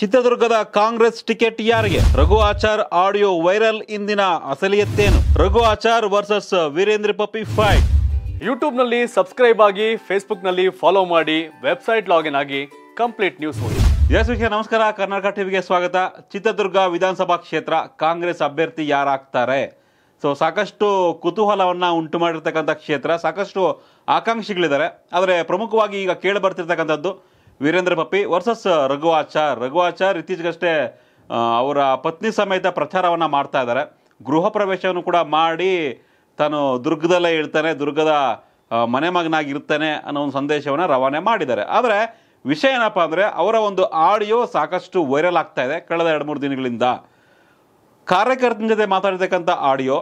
ಚಿತ್ರದುರ್ಗದ ಕಾಂಗ್ರೆಸ್ ಟಿಕೆಟ್ ಯಾರಿಗೆ Raghu Achar audio viral ಇಂದಿನ ಅಸಲಿಯತ್ತೇನು ರಘು ಆಚಾರ್ ವರ್ಸಸ್ ವೀರೇಂದ್ರ ಪಪ್ಪಿ ಫೈಟ್ ನಲ್ಲಿ ಸಬ್ಸ್ಕ್ರೈಬ್ ಆಗಿ ನಲ್ಲಿ ಫಾಲೋ ಮಾಡಿ ವೆಬ್ಸೈಟ್ ಲಾಗಿನ್ ಆಗಿ ಕಂಪ್ಲೀಟ್ ನ್ಯೂಸ್ ನೋಡಿ ಯಶಸ್ವಿ ನಮಸ್ಕಾರ ಕರ್ನಾಟಕ ಟಿವಿಗೆ ಸ್ವಾಗತ ಚಿತ್ರದುರ್ಗ ವಿಧಾನಸಭಾ ಕ್ಷೇತ್ರ ಕಾಂಗ್ರೆಸ್ ಅಭ್ಯರ್ಥಿ ಯಾರಾಗ್ತಾರೆ ಸೊ ಸಾಕಷ್ಟು ಕುತೂಹಲವನ್ನ ಉಂಟು ಮಾಡಿರ್ತಕ್ಕಂಥ ಕ್ಷೇತ್ರ ಸಾಕಷ್ಟು ಆಕಾಂಕ್ಷಿಗಳಿದ್ದಾರೆ ಆದರೆ ಪ್ರಮುಖವಾಗಿ ಈಗ ಕೇಳಿ ಬರ್ತಿರ್ತಕ್ಕಂಥದ್ದು ವೀರೇಂದ್ರ ಪಪ್ಪಿ ವರ್ಸಸ್ ರಘು ಆಚಾರ್ ಇತ್ತೀಚೆಗಷ್ಟೇ ಅವರ ಪತ್ನಿ ಸಮೇತ ಪ್ರಚಾರವನ್ನು ಮಾಡ್ತಾ ಇದ್ದಾರೆ ಗೃಹ ಪ್ರವೇಶವನ್ನು ಕೂಡ ಮಾಡಿ ತಾನು ದುರ್ಗದಲ್ಲೇ ಇರ್ತಾನೆ ದುರ್ಗದ ಮನೆ ಮಗನಾಗಿರ್ತಾನೆ ಅನ್ನೋ ಒಂದು ಸಂದೇಶವನ್ನು ರವಾನೆ ಮಾಡಿದ್ದಾರೆ ಆದರೆ ವಿಷಯ ಏನಪ್ಪ ಅಂದರೆ ಅವರ ಒಂದು ಆಡಿಯೋ ಸಾಕಷ್ಟು ವೈರಲ್ ಆಗ್ತಾ ಇದೆ ಕಳೆದ ಎರಡು ಮೂರು ದಿನಗಳಿಂದ ಕಾರ್ಯಕರ್ತನ ಜೊತೆ ಮಾತಾಡಿರ್ತಕ್ಕಂಥ ಆಡಿಯೋ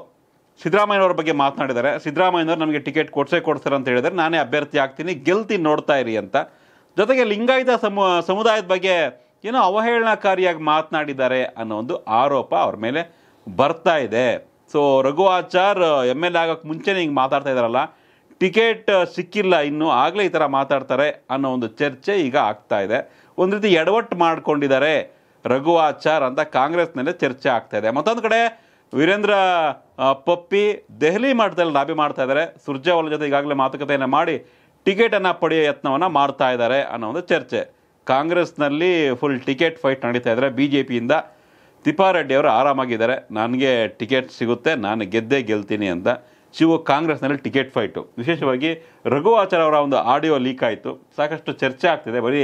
ಸಿದ್ದರಾಮಯ್ಯನವ್ರ ಬಗ್ಗೆ ಮಾತನಾಡಿದ್ದಾರೆ ಸಿದ್ದರಾಮಯ್ಯನವ್ರು ನಮಗೆ ಟಿಕೆಟ್ ಕೊಡಿಸೇ ಕೊಡ್ತಾರೆ ಅಂತ ಹೇಳಿದರೆ ನಾನೇ ಅಭ್ಯರ್ಥಿ ಆಗ್ತೀನಿ ಗೆಲ್ತಿ ನೋಡ್ತಾ ಇರಿ ಅಂತ ಜೊತೆಗೆ ಲಿಂಗಾಯತ ಸಮುದಾಯದ ಬಗ್ಗೆ ಏನೋ ಅವಹೇಳನಕಾರಿಯಾಗಿ ಮಾತನಾಡಿದ್ದಾರೆ ಅನ್ನೋ ಒಂದು ಆರೋಪ ಅವ್ರ ಮೇಲೆ ಬರ್ತಾ ಇದೆ so Raghu Achar M L ಆಗೋಕ್ಕೆ ಮುಂಚೆನೇ ಹಿಂಗೆ ಮಾತಾಡ್ತಾ ಇದ್ದಾರಲ್ಲ ಟಿಕೆಟ್ ಸಿಕ್ಕಿಲ್ಲ ಇನ್ನು ಆಗಲೇ ಈ ಥರ ಮಾತಾಡ್ತಾರೆ ಅನ್ನೋ ಒಂದು ಚರ್ಚೆ ಈಗ ಆಗ್ತಾ ಇದೆ ಒಂದು ರೀತಿ ಎಡವಟ್ಟು ಮಾಡಿಕೊಂಡಿದ್ದಾರೆ ಆಚಾರ್ ಅಂತ ಕಾಂಗ್ರೆಸ್ನಲ್ಲಿ ಚರ್ಚೆ ಆಗ್ತಾ ಇದೆ ಮತ್ತೊಂದು ಕಡೆ ವೀರೇಂದ್ರ ಪಪ್ಪಿ ದೆಹಲಿ ಮಟ್ಟದಲ್ಲಿ ಲಾಬಿ ಮಾಡ್ತಾ ಇದ್ದಾರೆ ಸುರ್ಜೇವಾಲ ಜೊತೆ ಈಗಾಗಲೇ ಮಾತುಕತೆಯನ್ನು ಮಾಡಿ ಟಿಕೆಟನ್ನು ಪಡೆಯೋ ಯತ್ನವನ್ನು ಮಾಡ್ತಾ ಇದ್ದಾರೆ ಅನ್ನೋ ಒಂದು ಚರ್ಚೆ ಕಾಂಗ್ರೆಸ್ನಲ್ಲಿ ಫುಲ್ ಟಿಕೆಟ್ ಫೈಟ್ ನಡೀತಾ ಇದ್ದಾರೆ ಬಿ ಜೆ ಪಿಯಿಂದ ತಿಪ್ಪಾರೆಡ್ಡಿ ಅವರು ಆರಾಮಾಗಿದ್ದಾರೆ ನನಗೆ ಟಿಕೆಟ್ ಸಿಗುತ್ತೆ ನಾನು ಗೆದ್ದೇ ಗೆಲ್ತೀನಿ ಅಂತ ಶಿವ ಕಾಂಗ್ರೆಸ್ನಲ್ಲಿ ಟಿಕೆಟ್ ಫೈಟು ವಿಶೇಷವಾಗಿ ಆಚಾರ ಅವರ ಒಂದು ಆಡಿಯೋ ಲೀಕ್ ಆಯಿತು ಸಾಕಷ್ಟು ಚರ್ಚೆ ಆಗ್ತಿದೆ ಬರೀ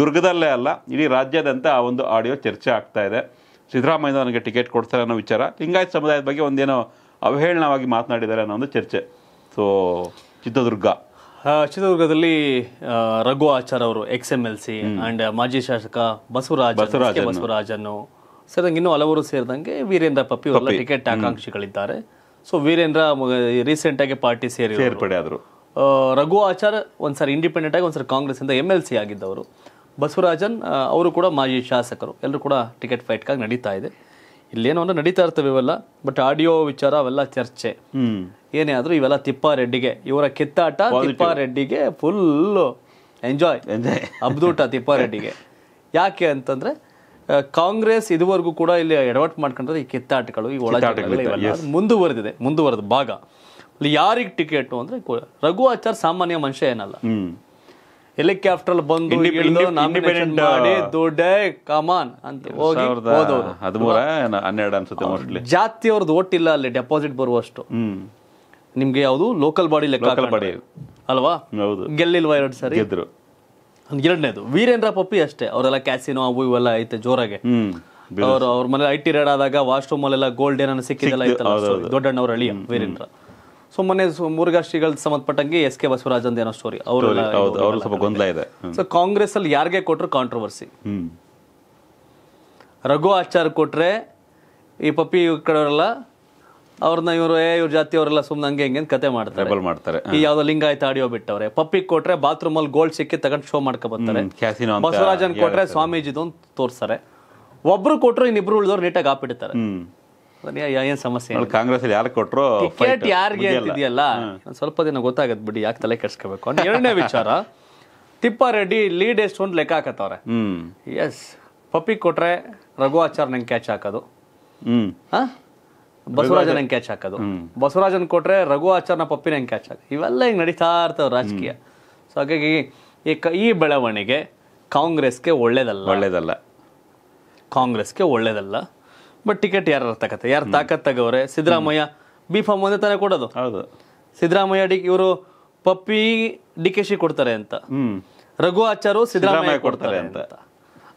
ದುರ್ಗದಲ್ಲೇ ಅಲ್ಲ ಇಡೀ ರಾಜ್ಯಾದ್ಯಂತ ಆ ಒಂದು ಆಡಿಯೋ ಚರ್ಚೆ ಆಗ್ತಾ ಇದೆ ಸಿದ್ದರಾಮಯ್ಯ ನನಗೆ ಟಿಕೆಟ್ ಕೊಡ್ತಾರೆ ಅನ್ನೋ ವಿಚಾರ ಲಿಂಗಾಯತ್ ಸಮುದಾಯದ ಬಗ್ಗೆ ಒಂದೇನೋ ಅವಹೇಳನವಾಗಿ ಮಾತನಾಡಿದ್ದಾರೆ ಅನ್ನೋ ಒಂದು ಚರ್ಚೆ ಸೊ ಚಿತ್ರದುರ್ಗ ಚಿತ್ರದುರ್ಗದಲ್ಲಿ ರಘು ಆಚಾರ್ ಅವರು ex M L C and ಮಾಜಿ ಶಾಸಕ ಬಸವರಾಜ್ ಬಸವರಾಜನ್ ಸೇರಿದಂಗೆ ಇನ್ನೂ ಹಲವರು ಸೇರಿದಂಗೆ ವೀರೇಂದ್ರ ಪಪ್ಪಿ ಅವರೆಲ್ಲ ಟಿಕೆಟ್ ಆಕಾಂಕ್ಷಿಗಳಿದ್ದಾರೆ ಸೊ ವೀರೇಂದ್ರ ರೀಸೆಂಟ್ ಆಗಿ ಪಾರ್ಟಿ ಸೇರಿ ಸೇರ್ಪಡೆ ಆದರು ರಘು ಆಚಾರ್ ಒಂದ್ಸರಿ ಇಂಡಿಪೆಂಡೆಂಟ್ ಆಗಿ ಒಂದ್ಸರಿ ಕಾಂಗ್ರೆಸ್ ಇಂದ ಎಂ ಎಲ್ ಸಿ ಆಗಿದ್ದವರು ಬಸವರಾಜನ್ ಅವರು ಕೂಡ ಮಾಜಿ ಶಾಸಕರು ಎಲ್ಲರೂ ಕೂಡ ಟಿಕೆಟ್ ಫೈಟ್ಗಾಗಿ ನಡೀತಾ ಇದೆ ಇಲ್ಲೇನೋ ಅಂದ್ರೆ ನಡೀತಾ ಇರ್ತವೆ ಇವೆಲ್ಲ ಬಟ್ ಆಡಿಯೋ ವಿಚಾರ ಅವೆಲ್ಲ ಚರ್ಚೆ ಏನೇ ಆದ್ರೂ ಇವೆಲ್ಲ ತಿಪ್ಪ ರೆಡ್ಡಿಗೆ ಇವರ ಕಿತ್ತಾಟ ತಿಪ್ಪ ರೆಡ್ಡಿಗೆ ಎಂಜಾಯ್ ಅಬ್ದೂಟ ತಿಪ್ಪ ರೆಡ್ಡಿಗೆ ಯಾಕೆ ಅಂತಂದ್ರೆ ಕಾಂಗ್ರೆಸ್ ಇದುವರೆಗೂ ಕೂಡ ಇಲ್ಲಿ ಎಡವಟ್ ಮಾಡ್ಕೊಂಡ್ರೆ ಈ ಕಿತ್ತಾಟಗಳು ಈ ಒಳಗೆ ಮುಂದುವರೆದಿದೆ ಮುಂದುವರೆದ ಭಾಗ ಯಾರಿಗೆ ಟಿಕೆಟ್ ಅಂದ್ರೆ ರಘು ಆಚಾರ್ ಸಾಮಾನ್ಯ ಮನುಷ್ಯ ಏನಲ್ಲ ಹೆಲಿಕಾಪ್ಟರ್ ಬಂದು ಇಂಡಿಪೆಂಡೆಂಟ್ uh, ಮಾಡಿ ದುಡ್ಡೆ ಕಮಾನ್ ಅಂತ ಹೋಗಿ ಹನ್ನೆರಡು ಅನ್ಸುತ್ತೆ ಜಾತಿಯವ್ರದ್ದು ಒಟ್ಟಿಲ್ಲ ಅಲ್ಲಿ ಡೆಪಾಸಿಟ್ ಬರುವಷ್ಟು ನಿಮ್ಗೆ ಯಾವುದು ಲೋಕಲ್ ಬಾಡಿ ಲೆಕ್ಕ ಬಾಡಿ ಅಲ್ವಾ ಗೆಲ್ಲಿಲ್ವಾ ಎರಡು ಸರಿ ಗೆದ್ರು ಎರಡನೇದು ವೀರೇಂದ್ರ ಪಪ್ಪಿ ಅಷ್ಟೇ ಅವರೆಲ್ಲ ಕ್ಯಾಸಿನೋ ಅವು ಇವೆಲ್ಲ ಐತೆ ಜೋರಾಗೆ ಅವ್ರ ಅವ್ರ ಮನೇಲಿ ಐಟಿ ರೇಡ್ ಆದಾಗ ವಾಶ್ರೂಮ್ ಅಲ್ಲೆಲ್ಲ ಗೋಲ್ಡ್ ಏನನ್ನ ಸಿಕ್ಕಿದೆಲ್ಲ ಐತಲ್ಲ ದೊಡ್ಡಣ್ಣವ್ರ ಅಳಿಯ ವೀರೇಂದ್ರ ಸುಮ್ಮನೆ ಮೊನ್ನೆ ಮುರುಘಾ ಶ್ರೀಗಳ ಸಂಬಂಧಪಟ್ಟಂಗೆ ಎಸ್ ಕೆ ಬಸವರಾಜ್ ಅಂತ ಏನೋ ಸ್ಟೋರಿ ಅವರು ಸ್ವಲ್ಪ ಗೊಂದಲ ಇದೆ ಸೊ ಕಾಂಗ್ರೆಸ್ ಅಲ್ಲಿ ಯಾರಿಗೆ ಕೊಟ್ಟರು ಕಾಂಟ್ರವರ್ಸಿ ರಘು ಆಚಾರ್ ಕೊಟ್ರೆ ಈ ಪಪ್ಪಿ ಕಡೆಯವರೆಲ್ಲ ಅವ್ರನ್ನ ಇವರು ಏ ಇವ್ರ ಜಾತಿಯವರೆಲ್ಲ ಸುಮ್ಮನೆ ಹಂಗೆ ಹಿಂಗೆ ಕತೆ ಮಾಡ್ತಾರೆ ಮಾಡ್ತಾರೆ ಈ ಯಾವ್ದೋ ಲಿಂಗಾಯತ ಆಡಿಯೋ ಬಿಟ್ಟವ್ರೆ ಪಪ್ಪಿ ಕೊಟ್ರೆ ಬಾತ್ರೂಮ್ ಅಲ್ಲಿ ಗೋಲ್ಡ್ ಸಿಕ್ಕಿ ತಗೊಂಡು ಶೋ ಮಾಡ್ಕೊ ಬರ್ತಾರೆ ಬಸವರಾಜನ್ ಕೊಟ್ರೆ ಸ್ವಾಮೀಜಿದು ತೋರಿಸ್ತಾರೆ ಒಬ್ರು ಕೊಟ್ರು ಇನ್ನಿಬ್ರು ಉಳಿದವ್ರು ನೀಟಾಗಿ ಹಾಪಿಡ್ತಾರೆ ಏನ್ ಸಮಸ್ಯೆ ಕಾಂಗ್ರೆಸ್ ಯಾರು ಕೊಟ್ಟರು ಟಿಕೆಟ್ ಯಾರಿಗೆ ಇದೆಯಲ್ಲ ಸ್ವಲ್ಪ ದಿನ ಗೊತ್ತಾಗತ್ತೆ ಬಿಡಿ ಯಾಕೆ ತಲೆ ಕೆಡಿಸ್ಕೋಬೇಕು ಅಂತ ಎರಡನೇ ವಿಚಾರ ತಿಪ್ಪಾರೆಡ್ಡಿ ಲೀಡ್ ಎಷ್ಟು ಒಂದ್ ಲೆಕ್ಕ ಹಾಕತ್ತವ್ರೆ ಎಸ್ ಪಪ್ಪಿ ಕೊಟ್ರೆ ರಘು ನಂಗೆ ಕ್ಯಾಚ್ ಹಾಕೋದು ಬಸವರಾಜ ನಂಗೆ ಕ್ಯಾಚ್ ಹಾಕೋದು ಬಸವರಾಜನ್ ಕೊಟ್ರೆ ರಘು ಪಪ್ಪಿ ನಂಗೆ ಕ್ಯಾಚ್ ಹಾಕೋದು ಇವೆಲ್ಲ ಹಿಂಗೆ ನಡೀತಾ ಇರ್ತಾವ ರಾಜಕೀಯ ಸೊ ಹಾಗಾಗಿ ಈ ಈ ಬೆಳವಣಿಗೆ ಕಾಂಗ್ರೆಸ್ಗೆ ಒಳ್ಳೇದಲ್ಲ ಒಳ್ಳೇದಲ್ಲ ಕಾಂಗ್ರೆಸ್ಗೆ ಒಳ್ಳೇದಲ್ಲ ಬಟ್ ಟಿಕೆಟ್ ಯಾರು ತಾಕತ್ತೆ ಯಾರು ತಾಕತ್ ತಗೋರೆ ಸಿದ್ದರಾಮಯ್ಯ ಬಿ ಫಾರ್ಮ್ ಒಂದೇ ತಾನೇ ಕೊಡೋದು ಹೌದು ಸಿದ್ದರಾಮಯ್ಯ ಡಿ ಇವರು ಪಪ್ಪಿ ಡಿ ಕೆ ಶಿ ಕೊಡ್ತಾರೆ ಅಂತ ರಘು ಆಚಾರು ಸಿದ್ದರಾಮಯ್ಯ ಕೊಡ್ತಾರೆ ಅಂತ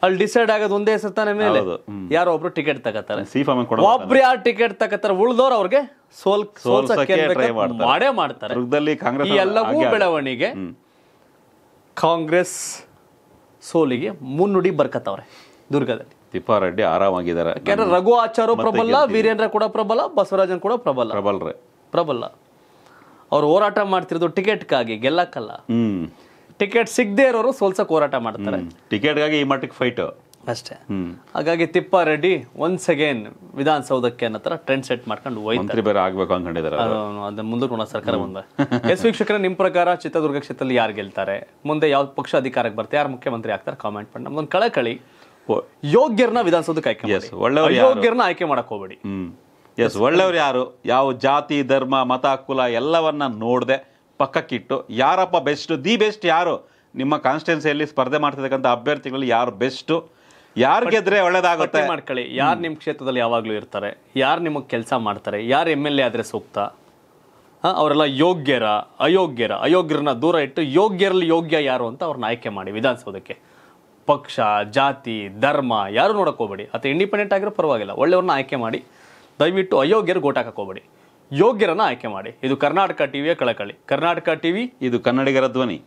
ಅಲ್ಲಿ ಡಿಸೈಡ್ ಆಗೋದು ಒಂದೇ ತಾನೇ ಮೇಲೆ ಯಾರೋ ಒಬ್ರು ಟಿಕೆಟ್ ತಗೋತಾರೆ ಒಬ್ರು ಯಾರು ಟಿಕೆಟ್ ತಗೋತಾರೆ ಉಳ್ದವ್ರು ಅವ್ರಿಗೆ ಸೋಲ್ ಮಾಡೇ ಮಾಡ್ತಾರೆ ಈ ಎಲ್ಲವೂ ಬೆಳವಣಿಗೆ ಕಾಂಗ್ರೆಸ್ ಸೋಲಿಗೆ ಮುನ್ನುಡಿ ಬರ್ಕತ್ತವ್ರೆ ದುರ್ಗದಲ್ಲಿ ತಿಪ್ಪಾರೆಡ್ಡಿ ಆರಾಮಾಗಿದ್ದಾರೆ ಯಾಕಂದ್ರೆ ರಘು ಆಚಾರು ಪ್ರಬಲ ವೀರೇಂದ್ರ ಕೂಡ ಪ್ರಬಲ ಬಸವರಾಜನ್ ಕೂಡ ಪ್ರಬಲ ಪ್ರಬಲ್ರೆ ಪ್ರಬಲ ಅವ್ರು ಹೋರಾಟ ಮಾಡ್ತಿರೋದು ಟಿಕೆಟ್ಗಾಗಿ ಗೆಲ್ಲಕ್ಕಲ್ಲ ಟಿಕೆಟ್ ಸಿಗದೆ ಇರೋರು ಸೋಲ್ಸಕ್ ಹೋರಾಟ ಮಾಡ್ತಾರೆ ಟಿಕೆಟ್ಗಾಗಿ ಈ ಮಟ್ಟಕ್ಕೆ ಫೈಟ್ ಅಷ್ಟೇ ಹಾಗಾಗಿ ತಿಪ್ಪಾರೆಡ್ಡಿ ಒನ್ಸ್ ಅಗೇನ್ ವಿಧಾನಸೌಧಕ್ಕೆ ಅನ್ನೋ ತರ ಟ್ರೆಂಡ್ ಸೆಟ್ ಮಾಡ್ಕೊಂಡು ಮಂತ್ರಿ ಬೇರೆ ಆಗ್ಬೇಕು ಅನ್ಕೊಂಡಿದ್ದಾರೆ ಅದನ್ನ ಮುಂದಕ್ಕೆ ಸರ್ಕಾರ ಮುಂದೆ ಎಸ್ ವೀಕ್ಷಕರ ನಿಮ್ಮ ಪ್ರಕಾರ ಚಿತ್ರದುರ್ಗ ಕ್ಷೇತ್ರದಲ್ಲಿ ಯಾರು ಗೆಲ್ತಾರೆ ಮುಂದೆ ಯಾವ ಪಕ್ಷ ಅಧಿಕಾರಕ್ಕೆ ಬರ್ತಾರೆ ಯಾರು ಮುಖ್ಯಮಂತ್ರಿ ಆಗ್ತಾರೆ ಕಾಮೆಂಟ್ ಮಾಡಿ ನಮ್ದೊಂದು ಕಳಕಳಿ ಯೋಗ್ಯರನ್ನ ವಿಧಾನಸೌಧಕ್ಕೆ ಆಯ್ಕೆ ಯೋಗ್ಯರನ್ನ ಆಯ್ಕೆ ಮಾಡಕ್ ಹೋಗ್ಬೇಡಿ ಎಸ್ ಒಳ್ಳೆಯವ್ರು ಯಾರು ಯಾವ ಜಾತಿ ಧರ್ಮ ಮತ ಕುಲ ಎಲ್ಲವನ್ನ ನೋಡದೆ ಪಕ್ಕಕ್ಕಿಟ್ಟು ಯಾರಪ್ಪ ಬೆಸ್ಟ್ ದಿ ಬೆಸ್ಟ್ ಯಾರು ನಿಮ್ಮ ಕಾನ್ಸ್ಟಿಟ್ಯೂನ್ಸಿಯಲ್ಲಿ ಸ್ಪರ್ಧೆ ಮಾಡ್ತಿರ್ತಕ್ಕಂಥ ಅಭ್ಯರ್ಥಿಗಳಲ್ಲಿ ಯಾರು ಬೆಸ್ಟ್ ಯಾರು ಗೆದ್ರೆ ಒಳ್ಳೇದಾಗುತ್ತೆ ಮಾಡ್ಕೊಳ್ಳಿ ಯಾರು ನಿಮ್ಮ ಕ್ಷೇತ್ರದಲ್ಲಿ ಯಾವಾಗಲೂ ಇರ್ತಾರೆ ಯಾರು ನಿಮಗೆ ಕೆಲಸ ಮಾಡ್ತಾರೆ ಯಾರು ಎಮ್ ಎಲ್ ಎ ಆದರೆ ಸೂಕ್ತ ಹಾ, ಅವರೆಲ್ಲ ಯೋಗ್ಯರ ಅಯೋಗ್ಯರ ಅಯೋಗ್ಯರನ್ನ ದೂರ ಇಟ್ಟು ಯೋಗ್ಯರಲ್ಲಿ ಯೋಗ್ಯ ಯಾರು ಅಂತ ಅವ್ರನ್ನ ಆಯ್ಕೆ ಮಾಡಿ ವಿಧಾನಸೌಧಕ್ಕೆ ಪಕ್ಷ ಜಾತಿ ಧರ್ಮ ಯಾರು ನೋಡೋಕ್ಕೋಗ್ಬೇಡಿ ಅಥವಾ ಇಂಡಿಪೆಂಡೆಂಟ್ ಆಗಿರೋ ಪರವಾಗಿಲ್ಲ ಒಳ್ಳೆಯವ್ರನ್ನ ಆಯ್ಕೆ ಮಾಡಿ ದಯವಿಟ್ಟು ಅಯೋಗ್ಯರು ಗೋಟ್ ಹಾಕೋಬೇಡಿ ಯೋಗ್ಯರನ್ನು ಆಯ್ಕೆ ಮಾಡಿ ಇದು ಕರ್ನಾಟಕ ಟಿವಿಯ ಕಳಕಳಿ ಕರ್ನಾಟಕ ಟಿ ವಿ ಇದು ಕನ್ನಡಿಗರ ಧ್ವನಿ